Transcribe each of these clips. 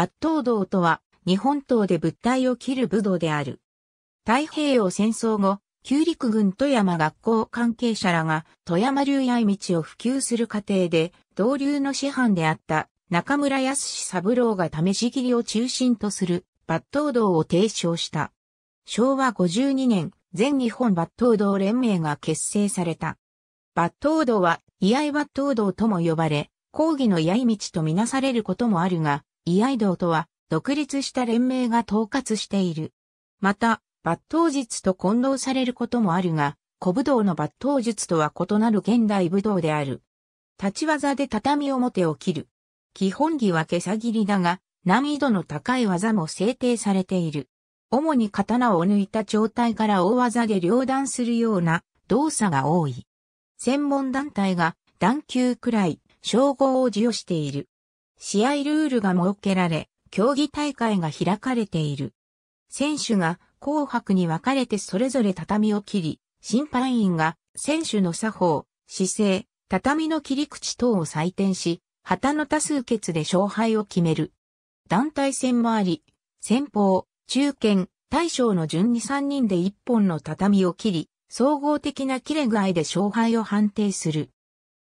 抜刀道とは、日本刀で物体を切る武道である。太平洋戦争後、旧陸軍富山学校関係者らが富山流や道を普及する過程で、同流の師範であった中村康三郎が試し切りを中心とする抜刀道を提唱した。昭和52年、全日本抜刀道連盟が結成された。抜刀道は、居合抜刀道とも呼ばれ、講義の居合道とみなされることもあるが、居合道とは、独立した連盟が統括している。また、抜刀術と混同されることもあるが、古武道の抜刀術とは異なる現代武道である。立ち技で畳表を切る。基本技は毛先切りだが、難易度の高い技も制定されている。主に刀を抜いた状態から大技で両断するような動作が多い。専門団体が、段級くらい、称号を授与している。試合ルールが設けられ、競技大会が開かれている。選手が紅白に分かれてそれぞれ畳を切り、審判員が選手の作法、姿勢、畳の切り口等を採点し、旗の多数決で勝敗を決める。団体戦もあり、先方、中堅、大将の順に3人で1本の畳を切り、総合的な切れ具合で勝敗を判定する。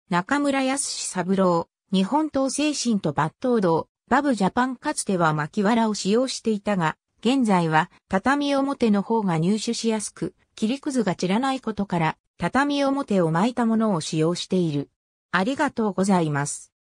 中村康三郎、日本刀精神と抜刀道、バブジャパンかつては巻藁を使用していたが、現在は畳表の方が入手しやすく、切りくずが散らないことから、畳表を巻いたものを使用している。ありがとうございます。